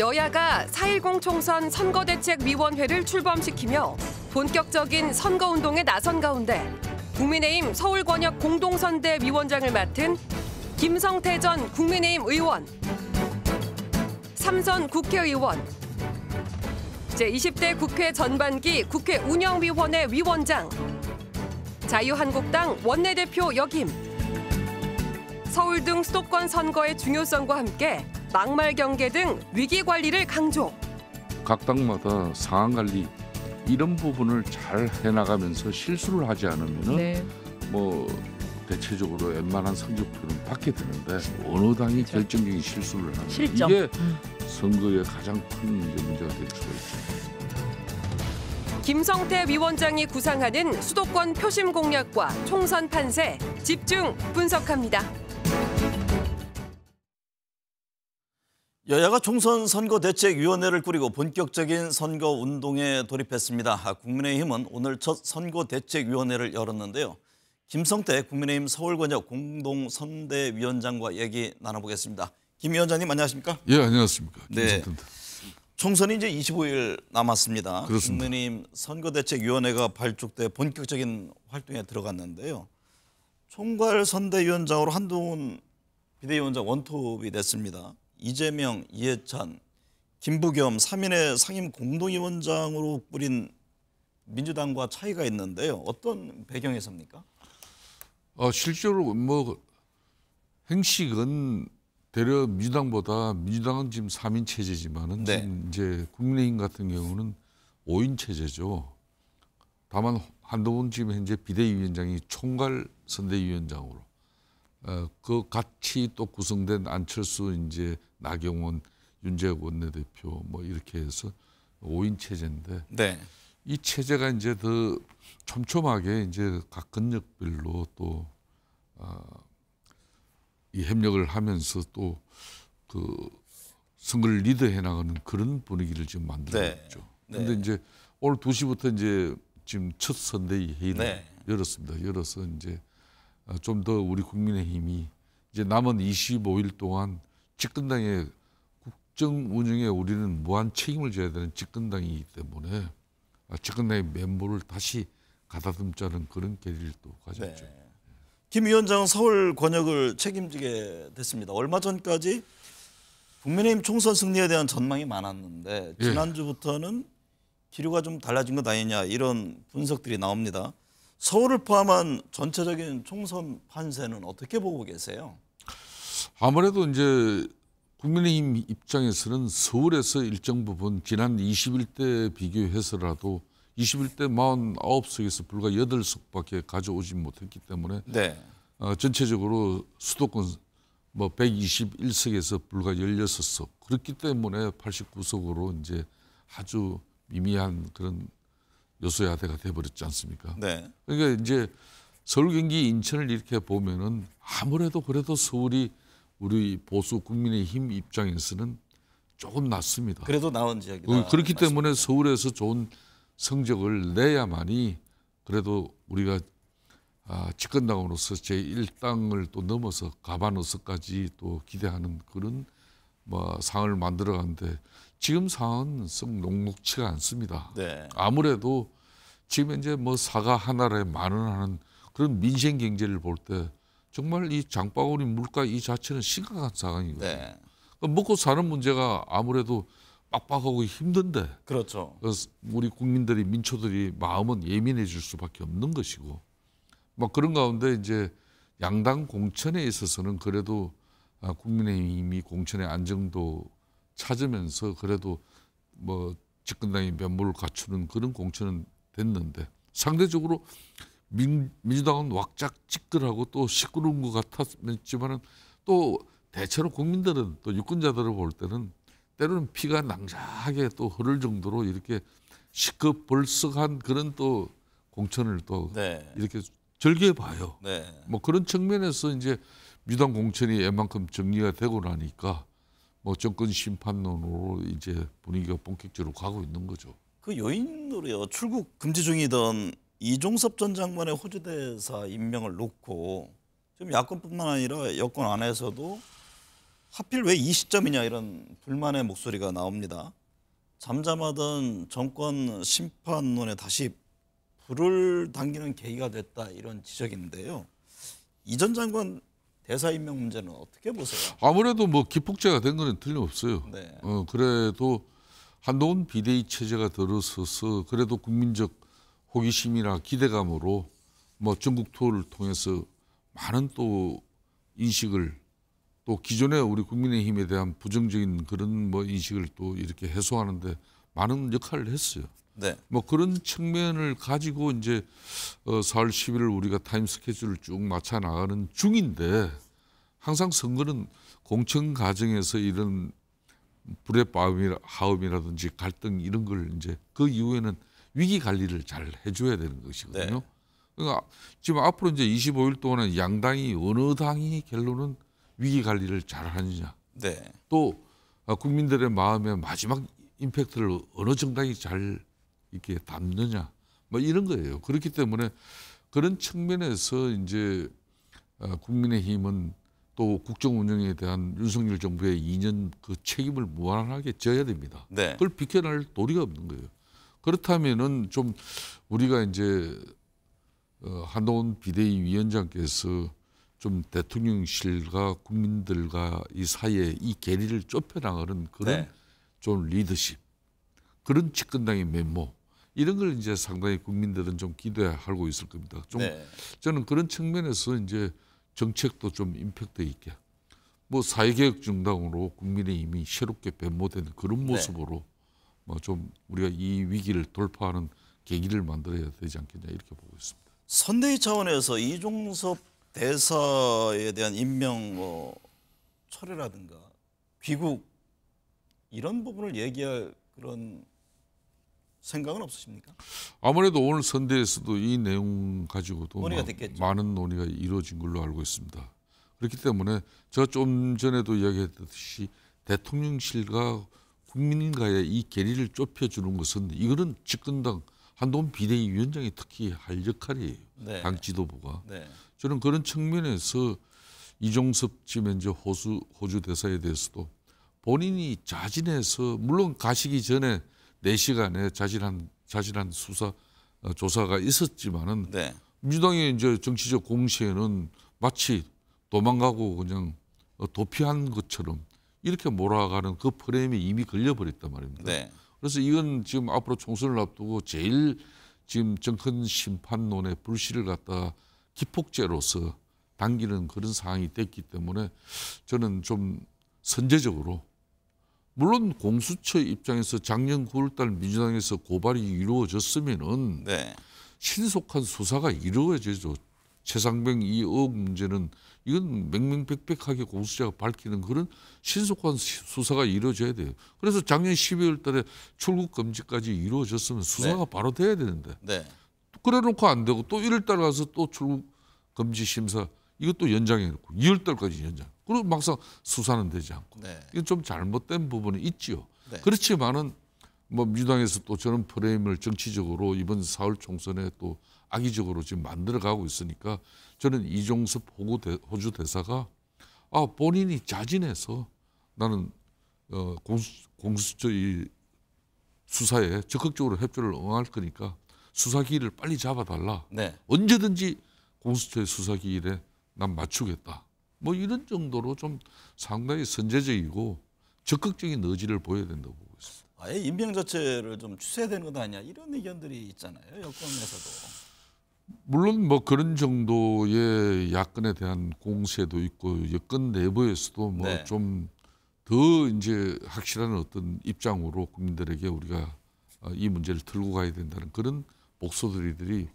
여야가 4.10 총선 선거대책위원회를 출범시키며 본격적인 선거운동에 나선 가운데 국민의힘 서울권역 공동선대 위원장을 맡은 김성태 전 국민의힘 의원, 삼선 국회의원, 제20대 국회 전반기 국회 운영위원회 위원장, 자유한국당 원내대표 역임, 서울 등 수도권 선거의 중요성과 함께 막말 경계 등 위기 관리를 강조. 각 당마다 상황 관리 이런 부분을 잘 해나가면서 실수를 하지 않으면은 네. 뭐 대체적으로 웬만한 성적표는 받게 되는데 어느 당이 그렇죠. 결정적인 실수를 하는 실점. 이게 음. 선거의 가장 큰 문제가 될 수가 있죠. 김성태 위원장이 구상하는 수도권 표심 공약과 총선 판세 집중 분석합니다. 여야가 총선 선거 대책위원회를 꾸리고 본격적인 선거 운동에 돌입했습니다. 아, 국민의힘은 오늘 첫 선거 대책위원회를 열었는데요. 김성태 국민의힘 서울권역 공동선대위원장과 얘기 나눠보겠습니다. 김 위원장님 안녕하십니까? 예 안녕하십니까? 네. 총선이 이제 25일 남았습니다. 그렇습니다. 국민의힘 선거대책위원회가 발족돼 본격적인 활동에 들어갔는데요. 총괄 선대위원장으로 한동훈 비대위원장 원톱이 됐습니다. 이재명, 이해찬, 김부겸 3인의 상임 공동위원장으로 뿌린 민주당과 차이가 있는데요. 어떤 배경에서입니까? 어, 실제로 뭐 행식은 대려 민주당보다 민주당은 지금 3인 체제지만은 네. 지금 이제 국민의힘 같은 경우는 5인 체제죠. 다만 한동훈 지금 현재 비대위원장이 총괄 선대위원장으로 어, 그 같이 또 구성된 안철수 이제 나경원 윤재욱 원내대표 뭐 이렇게 해서 5인 체제인데 네. 이 체제가 이제 더 촘촘하게 이제 각근력별로또 어, 이 협력을 하면서 또그 선거를 리드해 나가는 그런 분위기를 지금 만들었죠. 네. 그런데 네. 이제 오늘 2시부터 이제 지금 첫 선대위 회의를 네. 열었습니다. 열어서 이제 어, 좀더 우리 국민의힘이 이제 남은 25일 동안 집권당의 국정 운영에 우리는 무한 책임을 져야 되는 집권당이기 때문에 아, 집권당의 면모를 다시 가다듬자는 그런 계기를 또 가졌죠. 네. 김 위원장은 서울 권역을 책임지게 됐습니다. 얼마 전까지 국민의힘 총선 승리에 대한 전망이 많았는데 예. 지난주부터는 기류가 좀 달라진 것 아니냐 이런 분석들이 나옵니다. 서울을 포함한 전체적인 총선 판세는 어떻게 보고 계세요? 아무래도 이제 국민의힘 입장에서는 서울에서 일정 부분 지난 21대 비교해서라도 21대 49석에서 불과 8석밖에 가져오지 못했기 때문에 네. 어, 전체적으로 수도권 뭐 121석에서 불과 16석 그렇기 때문에 89석으로 이제 아주 미미한 그런 여소야 대가 돼버렸지 않습니까? 네. 그러니까 이제 서울, 경기, 인천을 이렇게 보면은 아무래도 그래도 서울이 우리 보수 국민의힘 입장에서는 조금 낫습니다. 그래도 나은 지역이다. 어, 그렇기 맞습니다. 때문에 서울에서 좋은 성적을 내야만이 그래도 우리가 아, 집권당으로서 제1당을 또 넘어서 가반으로서까지 또 기대하는 그런 뭐 상을 만들어가는데 지금 상황은 썩 녹록치가 않습니다. 네. 아무래도 지금 이제 뭐 사과 하나를 만원하는 그런 민생 경제를 볼 때 정말 이 장바구니 물가 이 자체는 심각한 상황이거든요. 네. 그 먹고 사는 문제가 아무래도 빡빡하고 힘든데. 그렇죠. 그 우리 국민들이 민초들이 마음은 예민해질 수밖에 없는 것이고, 막 뭐 그런 가운데 이제 양당 공천에 있어서는 그래도 아, 국민의힘이 공천의 안정도 찾으면서 그래도 뭐 집권당이 면모를 갖추는 그런 공천은 됐는데 상대적으로 민, 민주당은 왁짝 찌끌하고 또 시끄러운 것 같았지만은 또 대체로 국민들은 또 유권자들을 볼 때는 때로는 피가 낭자하게 또 흐를 정도로 이렇게 시급벌썩한 그런 또 공천을 또 네. 이렇게 즐겨 봐요. 네. 뭐 그런 측면에서 이제 민주당 공천이 애만큼 정리가 되고 나니까 뭐 정권 심판론으로 이제 분위기가 본격적으로 가고 있는 거죠. 그 요인으로요. 출국 금지 중이던 이종섭 전 장관의 호주 대사 임명을 놓고 지금 야권뿐만 아니라 여권 안에서도 하필 왜 이 시점이냐 이런 불만의 목소리가 나옵니다. 잠잠하던 정권 심판론에 다시 불을 당기는 계기가 됐다 이런 지적인데요. 이 전 장관 대사 임명 문제는 어떻게 보세요? 아무래도 뭐 기폭제가 된 거는 틀림없어요. 네. 어, 그래도 한동훈 비대위 체제가 들어서서 그래도 국민적 호기심이나 기대감으로 뭐 전국 투어를 통해서 많은 또 인식을 또 기존의 우리 국민의힘에 대한 부정적인 그런 뭐 인식을 또 이렇게 해소하는데 많은 역할을 했어요. 네. 뭐 그런 측면을 가지고 이제 4월 어, 10일 우리가 타임 스케줄을 쭉 맞춰 나가는 중인데 항상 선거는 공천 과정에서 이런 불의 하음이라든지 갈등 이런 걸 이제 그 이후에는 위기 관리를 잘 해줘야 되는 것이거든요. 네. 그러니까 지금 앞으로 이제 25일 동안은 양당이 어느 당이 결론은 위기 관리를 잘 하느냐. 네. 또 국민들의 마음에 마지막 임팩트를 어느 정당이 잘 이렇게 담느냐. 뭐 이런 거예요. 그렇기 때문에 그런 측면에서 이제 어, 국민의힘은 또 국정 운영에 대한 윤석열 정부의 2년 그 책임을 무한하게 져야 됩니다. 네. 그걸 비켜낼 도리가 없는 거예요. 그렇다면은 좀 우리가 이제 어, 한동훈 비대위 위원장께서 좀 대통령실과 국민들과 이 사이에 이 괴리를 좁혀나가는 그런 네. 좀 리더십 그런 집권당의 면모 이런 걸 이제 상당히 국민들은 좀 기대하고 있을 겁니다. 좀 네. 저는 그런 측면에서 이제 정책도 좀 임팩트 있게 뭐 사회개혁 정당으로 국민의 이미 새롭게 변모된 그런 네. 모습으로 뭐 좀 우리가 이 위기를 돌파하는 계기를 만들어야 되지 않겠냐 이렇게 보고 있습니다. 선대위 차원에서 이종섭 대사에 대한 임명 뭐 철회라든가 귀국 이런 부분을 얘기할 그런 생각은 없으십니까? 아무래도 오늘 선대에서도 이 내용 가지고도 논의가 많은 논의가 이루어진 걸로 알고 있습니다. 그렇기 때문에 제좀 전에도 이야기했듯이 대통령실과 국민과의 이 괴리를 좁혀주는 것은 이거는 집권당 한동훈 비대위원장이 특히 할 역할이에요. 네. 당 지도부가. 네. 저는 그런 측면에서 이종섭 지금 현재 호수, 호주 대사에 대해서도 본인이 자진해서 물론 가시기 전에 4시간에 자질한 자질한 수사 어, 조사가 있었지만은 네. 민주당의 이제 정치적 공세는 마치 도망가고 그냥 어, 도피한 것처럼 이렇게 몰아가는 그프레임이 이미 걸려버렸단 말입니다. 네. 그래서 이건 지금 앞으로 총선을 앞두고 제일 지금 정권 심판론의 불씨를 갖다 기폭제로서 당기는 그런 상황이 됐기 때문에 저는 좀 선제적으로 물론 공수처 입장에서 작년 9월달 민주당에서 고발이 이루어졌으면은 네. 신속한 수사가 이루어져죠. 최상병 이억 문제는 이건 맹맹백백하게 공수처가 밝히는 그런 신속한 수사가 이루어져야 돼요. 그래서 작년 12월 달에 출국 금지까지 이루어졌으면 수사가 네. 바로 돼야 되는데 네. 그래 놓고 안 되고 또 1월 달 가서 또 출국 금지 심사 이것도 연장해 놓고 2월 달까지 연장. 그리고 막상 수사는 되지 않고 네. 이건 좀 잘못된 부분이 있지요. 네. 그렇지만은 뭐 민주당에서 또 저는 프레임을 정치적으로 이번 4월 총선에 또 악의적으로 지금 만들어가고 있으니까 저는 이종섭 대, 호주 대사가 아 본인이 자진해서 나는 어, 공수, 공수처 이 수사에 적극적으로 협조를 응할 거니까 수사 기일을 빨리 잡아달라. 네. 언제든지 공수처의 수사 기일에 난 맞추겠다. 뭐 이런 정도로 좀 상당히 선제적이고 적극적인 의지를 보여야 된다고 보고 있습니다. 아예 임명 자체를 좀 취소해야 되는 것 아니냐 이런 의견들이 있잖아요. 여권에서도. 물론 뭐 그런 정도의 야권에 대한 공세도 있고 여권 내부에서도 뭐 좀더 네. 이제 확실한 어떤 입장으로 국민들에게 우리가 이 문제를 들고 가야 된다는 그런 목소리들이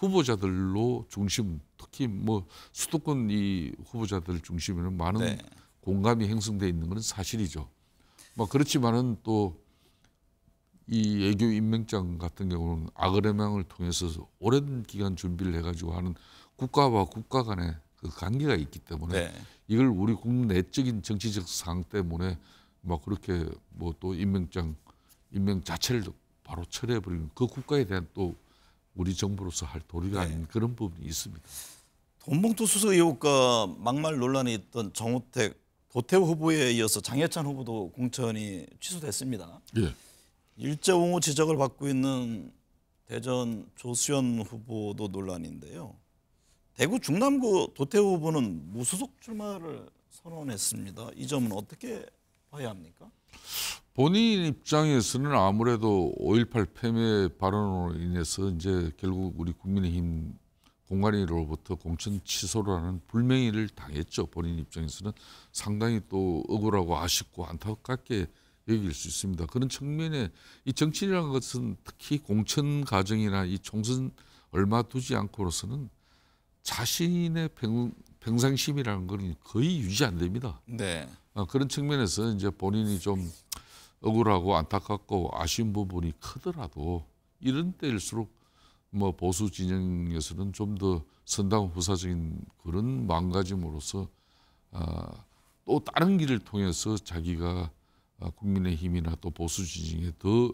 후보자들로 중심 특히 뭐 수도권 이 후보자들 중심에는 많은 네. 공감이 형성돼 있는 것은 사실이죠. 뭐 그렇지만은 또 이 애교 임명장 같은 경우는 아그레망을 통해서 오랜 기간 준비를 해가지고 하는 국가와 국가 간의 그 관계가 있기 때문에 네. 이걸 우리 국내 내적인 정치적 상황 때문에 막 뭐 그렇게 뭐 또 임명장 임명 자체를 바로 철회해 버리는 그 국가에 대한 또 우리 정부로서 할 도리가 네. 아닌 그런 부분이 있습니다. 돈봉투 수수 의혹과 막말 논란이 있던 정우택 도태우 후보에 이어서 장해찬 후보도 공천이 취소됐습니다. 예. 일제 옹호 지적을 받고 있는 대전 조수현 후보도 논란인데요. 대구 중남구 도태우 후보는 무소속 출마를 선언했습니다. 이 점은 어떻게 봐야 합니까? 본인 입장에서는 아무래도 5.18 폐매 발언으로 인해서 이제 결국 우리 국민의힘 공관위로부터 공천 취소라는 불명예를 당했죠. 본인 입장에서는 상당히 또 억울하고 아쉽고 안타깝게 여길 수 있습니다. 그런 측면에 이 정치인이라는 것은 특히 공천 과정이나 이 총선 얼마 두지 않고로서는 자신의 평, 평상심이라는 건 거의 유지 안 됩니다. 네. 어, 그런 측면에서 이제 본인이 좀 억울하고 안타깝고 아쉬운 부분이 크더라도 이런 때일수록 뭐 보수 진영에서는 좀 더 선당 후사적인 그런 망가짐으로써 아, 또 다른 길을 통해서 자기가 어, 국민의 힘이나 또 보수 진영에 더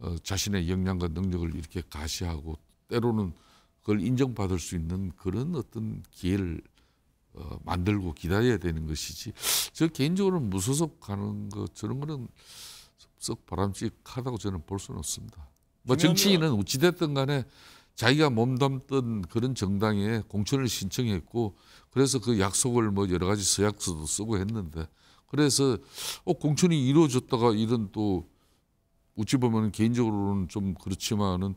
어, 자신의 역량과 능력을 이렇게 가시하고 때로는 그걸 인정받을 수 있는 그런 어떤 기회를 어, 만들고 기다려야 되는 것이지 저 개인적으로는 무소속 가는 것 저런 거는 썩 바람직하다고 저는 볼 수는 없습니다. 뭐 정치인은 어찌됐든 간에 자기가 몸담던 그런 정당에 공천을 신청했고 그래서 그 약속을 뭐 여러 가지 서약서도 쓰고 했는데 그래서 어, 공천이 이루어졌다가 이런 또 어찌 보면 개인적으로는 좀 그렇지만은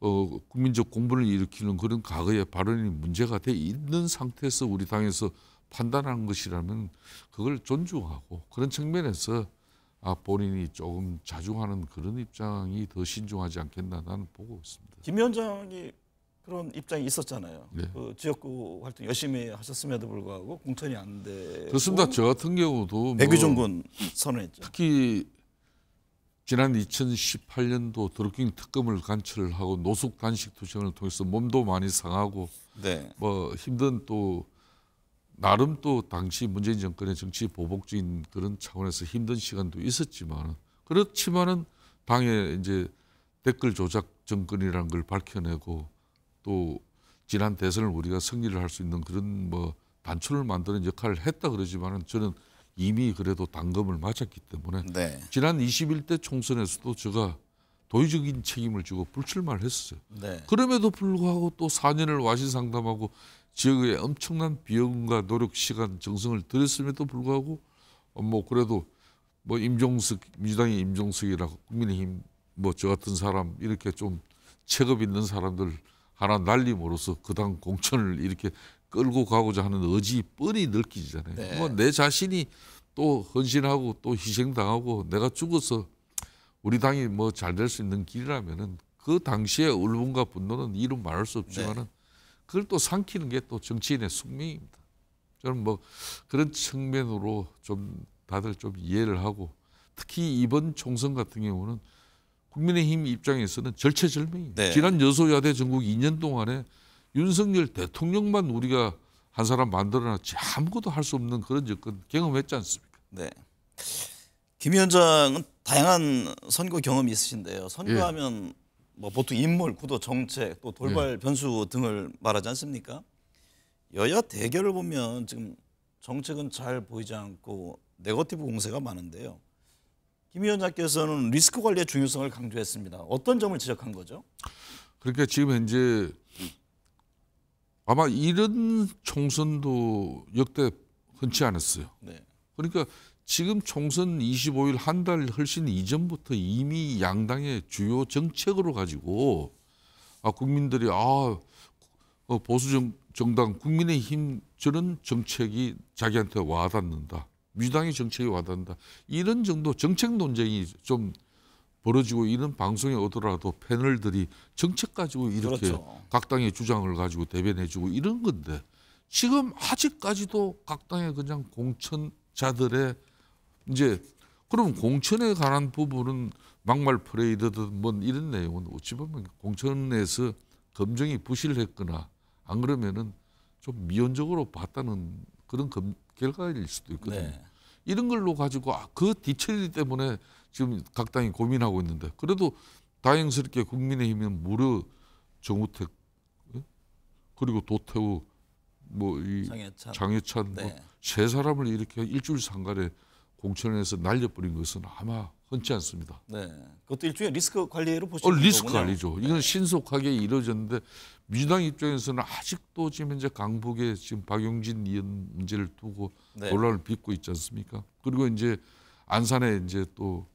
어, 국민적 공분을 일으키는 그런 과거의 발언이 문제가 돼 있는 상태에서 우리 당에서 판단한 것이라면 그걸 존중하고 그런 측면에서 아, 본인이 조금 자중하는 그런 입장이 더 신중하지 않겠나 나는 보고 있습니다. 김 위원장이 그런 입장이 있었잖아요. 네. 그 지역구 활동 열심히 하셨음에도 불구하고 공천이 안 돼. 그렇습니다. 저 같은 경우도 백의종군 뭐 선언했죠. 특히 지난 2018년도 드루킹 특검을 관철하고 노숙 단식 투쟁을 통해서 몸도 많이 상하고 네. 뭐 힘든 또 나름 또 당시 문재인 정권의 정치 보복적인 그런 차원에서 힘든 시간도 있었지만 그렇지만은 당의 이제 댓글 조작 정권이라는 걸 밝혀내고 또 지난 대선을 우리가 승리를 할 수 있는 그런 뭐 단초를 만드는 역할을 했다 그러지만은 저는 이미 그래도 당금을 맞았기 때문에 네. 지난 21대 총선에서도 제가 도의적인 책임을 지고 불출마를 했어요. 네. 그럼에도 불구하고 또 4년을 와신 상담하고 지역에 엄청난 비용과 노력, 시간, 정성을 들였음에도 불구하고 어, 뭐 그래도 뭐 임종석 민주당의 임종석이라고 국민의힘 뭐 저 같은 사람 이렇게 좀 체급 있는 사람들 하나 날림으로써 그 당 공천을 이렇게 끌고 가고자 하는 의지 뻔히 느끼잖아요. 네. 뭐내 자신이 또 헌신하고 또 희생당하고 내가 죽어서 우리 당이 뭐 잘 될 수 있는 길이라면은 그 당시에 울분과 분노는 이루 말할 수 없지만은 네. 그걸 또 삼키는 게 또 정치인의 숙명입니다. 저는 뭐 그런 측면으로 좀 다들 좀 이해를 하고 특히 이번 총선 같은 경우는 국민의힘 입장에서는 절체절명입니다. 네. 지난 여소야대 전국 2년 동안에 윤석열 대통령만 우리가 한 사람 만들어놨지 아무것도 할 수 없는 그런 여건 경험했지 않습니까? 네. 김 위원장은 다양한 선거 경험이 있으신데요. 선거하면 예. 뭐 보통 인물, 구도, 정책, 또 돌발 음. 변수 등을 말하지 않습니까? 여야 대결을 보면 지금 정책은 잘 보이지 않고 네거티브 공세가 많은데요. 김 위원장께서는 리스크 관리의 중요성을 강조했습니다. 어떤 점을 지적한 거죠? 그러니까 지금 현재 아마 이런 총선도 역대 흔치 않았어요. 네. 그러니까 지금 총선 25일 한 달 훨씬 이전부터 이미 양당의 주요 정책으로 가지고 아, 국민들이 아 어, 보수 정, 정당 국민의힘 저런 정책이 자기한테 와닿는다. 민당의 정책이 와닿는다. 이런 정도 정책 논쟁이 좀 벌어지고 이런 방송에 오더라도 패널들이 정책 가지고 이렇게 그렇죠. 각 당의 주장을 가지고 대변해주고 이런 건데 지금 아직까지도 각 당의 그냥 공천자들의 이제 그럼 공천에 관한 부분은 막말 프레이드든 뭐 이런 내용은 어찌 보면 공천에서 검증이 부실했거나 안 그러면은 좀 미온적으로 봤다는 그런 검, 결과일 수도 있거든요. 네. 이런 걸로 가지고 아, 그 뒤처리 때문에 지금 각 당이 고민하고 있는데 그래도 다행스럽게 국민의힘은 무려 정우택 예? 그리고 도태우 뭐이 장해찬, 장해찬 뭐 네. 뭐세 사람을 이렇게 일주일 상간에 공천에서 날려버린 것은 아마 흔치 않습니다. 네. 그것도 일종의 리스크 관리로 보시는 어, 리스크 거군요. 관리죠. 이건 네. 신속하게 이루어졌는데 민주당 입장에서는 아직도 지금 이제 강북에 지금 박용진 의원 문제를 두고 네. 논란을 빚고 있지 않습니까? 그리고 이제 안산에 이제 또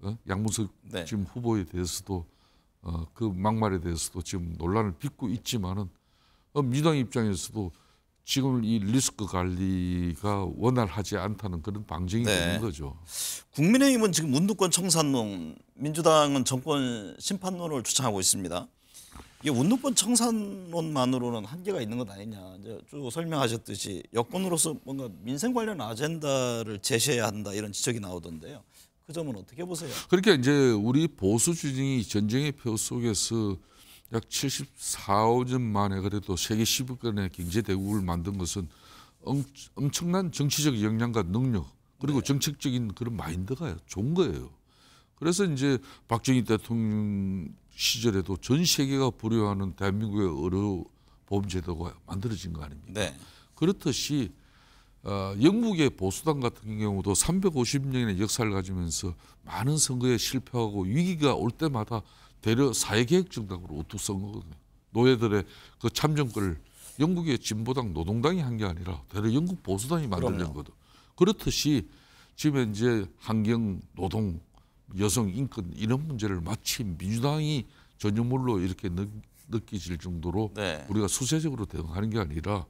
어? 양문석 네. 지금 후보에 대해서도 어, 그 막말에 대해서도 지금 논란을 빚고 있지만은 어, 민주당 입장에서도 지금 이 리스크 관리가 원활하지 않다는 그런 방증이 네. 되는 거죠. 국민의힘은 지금 운동권 청산론, 민주당은 정권 심판론을 주장하고 있습니다. 이 운동권 청산론만으로는 한계가 있는 것 아니냐. 이제 쭉 설명하셨듯이 여권으로서 뭔가 민생 관련 아젠다를 제시해야 한다 이런 지적이 나오던데요. 그 점은 어떻게 보세요? 그러니까 이제 우리 보수 주진이 전쟁의 표 속에서 약 74년 만에 그래도 세계 10위권의 경제대국을 만든 것은 엄청난 정치적 역량과 능력 그리고 네. 정책적인 그런 마인드가 좋은 거예요. 그래서 이제 박정희 대통령 시절에도 전 세계가 불효하는 대한민국의 의료 보험제도가 만들어진 거 아닙니까? 네. 그렇듯이 어, 영국의 보수당 같은 경우도 350년의 역사를 가지면서 많은 선거에 실패하고 위기가 올 때마다 대려 사회계획 정당으로 오뚝선 거거든요. 노예들의 그 참정권을 영국의 진보당 노동당이 한 게 아니라 대려 영국 보수당이 만들려는 거죠 그렇듯이 지금 현재 환경, 노동, 여성 인권 이런 문제를 마치 민주당이 전유물로 이렇게 느, 느끼질 정도로 네. 우리가 수세적으로 대응하는 게 아니라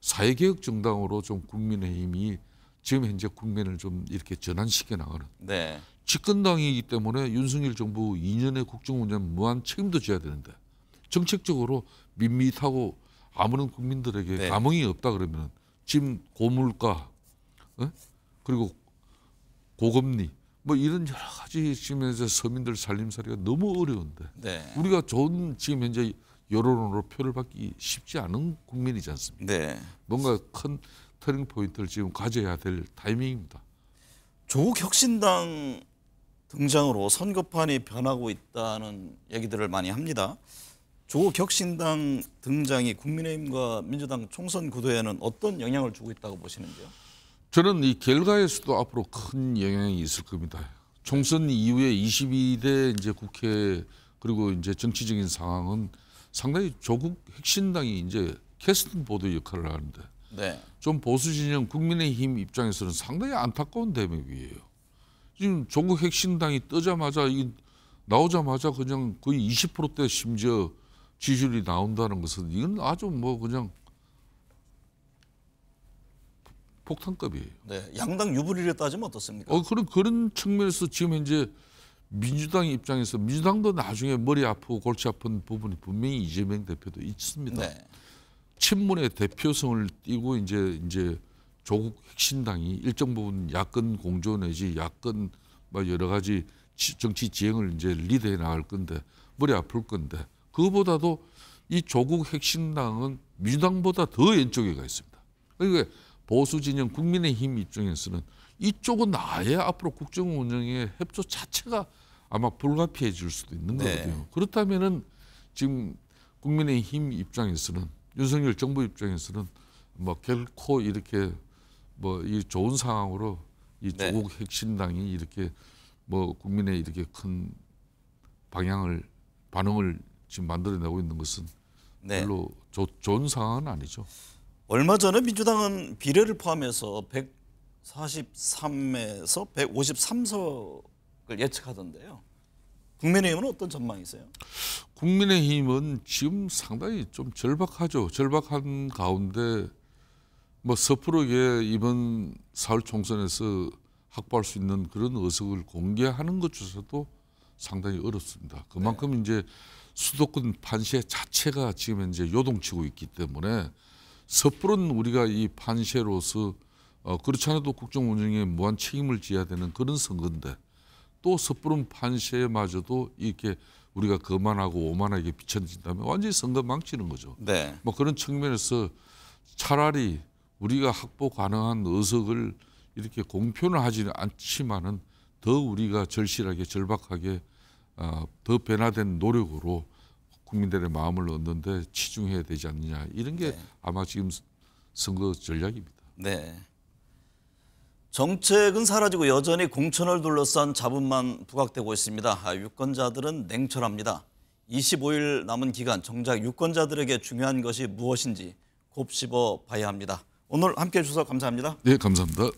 사회개혁 정당으로 좀 국민의힘이 지금 현재 국민을 좀 이렇게 전환시켜 나가는 네. 집권당이기 때문에 윤석열 정부 2년의 국정운영 무한 책임도 져야 되는데 정책적으로 밋밋하고 아무런 국민들에게 네. 감흥이 없다 그러면 지금 고물가 어? 그리고 고금리 뭐 이런 여러 가지 지금 서 서민들 살림살이가 너무 어려운데 네. 우리가 좋은 지금 현재 여론으로 표를 받기 쉽지 않은 국민이지 않습니까? 네. 뭔가 큰 터닝 포인트를 지금 가져야 될 타이밍입니다. 조국 혁신당 등장으로 선거판이 변하고 있다는 얘기들을 많이 합니다. 조격신당 등장이 국민의힘과 민주당 총선 구도에는 어떤 영향을 주고 있다고 보시는지요? 저는 이 결과에서도 앞으로 큰 영향이 있을 겁니다. 총선 이후에 22대 이제 국회 그리고 이제 정치적인 상황은 상당히 조국 핵심당이 이제 캐스팅 보드 역할을 하는데 네. 좀 보수 진영 국민의힘 입장에서는 상당히 안타까운 대목이에요. 지금 종국 핵심당이 뜨자마자 이 나오자마자 그냥 거의 20%대 심지어 지지율이 나온다는 것은 이건 아주 뭐 그냥 폭탄급이에요. 네, 양당 유불리를 따지면 어떻습니까? 어, 그런 그런 측면에서 지금 현제 민주당 입장에서 민주당도 나중에 머리 아프고 골치 아픈 부분이 분명히 이재명 대표도 있습니다. 네. 친문의 대표성을 띠고 이제 이제 조국 핵심당이 일정 부분 야권 공조 내지 야권 뭐 여러 가지 정치 지형을 이제 리드해 나갈 건데 머리 아플 건데 그보다도 이 조국 핵심당은 민주당보다 더 왼쪽에 가 있습니다. 그러니까 보수 진영 국민의힘 입장에서는 이쪽은 아예 앞으로 국정 운영의 협조 자체가 아마 불가피해질 수도 있는 네. 거거든요. 그렇다면은 지금 국민의힘 입장에서는 윤석열 정부 입장에서는 뭐 결코 이렇게 뭐이 좋은 상황으로 이 네. 조국 네. 핵심당이 이렇게 뭐 국민의 이렇게 큰 방향을 반응을 지금 만들어내고 있는 것은 네. 별로 조, 좋은 상황은 아니죠. 얼마 전에 민주당은 비례를 포함해서 143에서 153석을 예측하던데요. 국민의힘은 어떤 전망이세요? 국민의힘은 지금 상당히 좀 절박하죠. 절박한 가운데 뭐 섣부르게 이번 4월 총선에서 확보할 수 있는 그런 의석을 공개하는 것조차도 상당히 어렵습니다. 그만큼 네. 이제 수도권 판세 자체가 지금 현재 요동치고 있기 때문에 섣부른 우리가 이 판세로서 어, 그렇지 않아도 국정 운영에 무한 책임을 지어야 되는 그런 선거인데 또 섣부른 판세마저도 이렇게 우리가 거만하고 오만하게 비춰진다면 완전히 선거 망치는 거죠. 네. 뭐 그런 측면에서 차라리 우리가 확보 가능한 의석을 이렇게 공표는 하지는 않지만은 더 우리가 절실하게 절박하게 어, 더 변화된 노력으로 국민들의 마음을 얻는데 치중해야 되지 않느냐 이런 게 네. 아마 지금 선거 전략입니다. 네. 정책은 사라지고 여전히 공천을 둘러싼 자본만 부각되고 있습니다. 아, 유권자들은 냉철합니다. 25일 남은 기간 정작 유권자들에게 중요한 것이 무엇인지 곱씹어 봐야 합니다. 오늘 함께해 주셔서 감사합니다. 네, 감사합니다.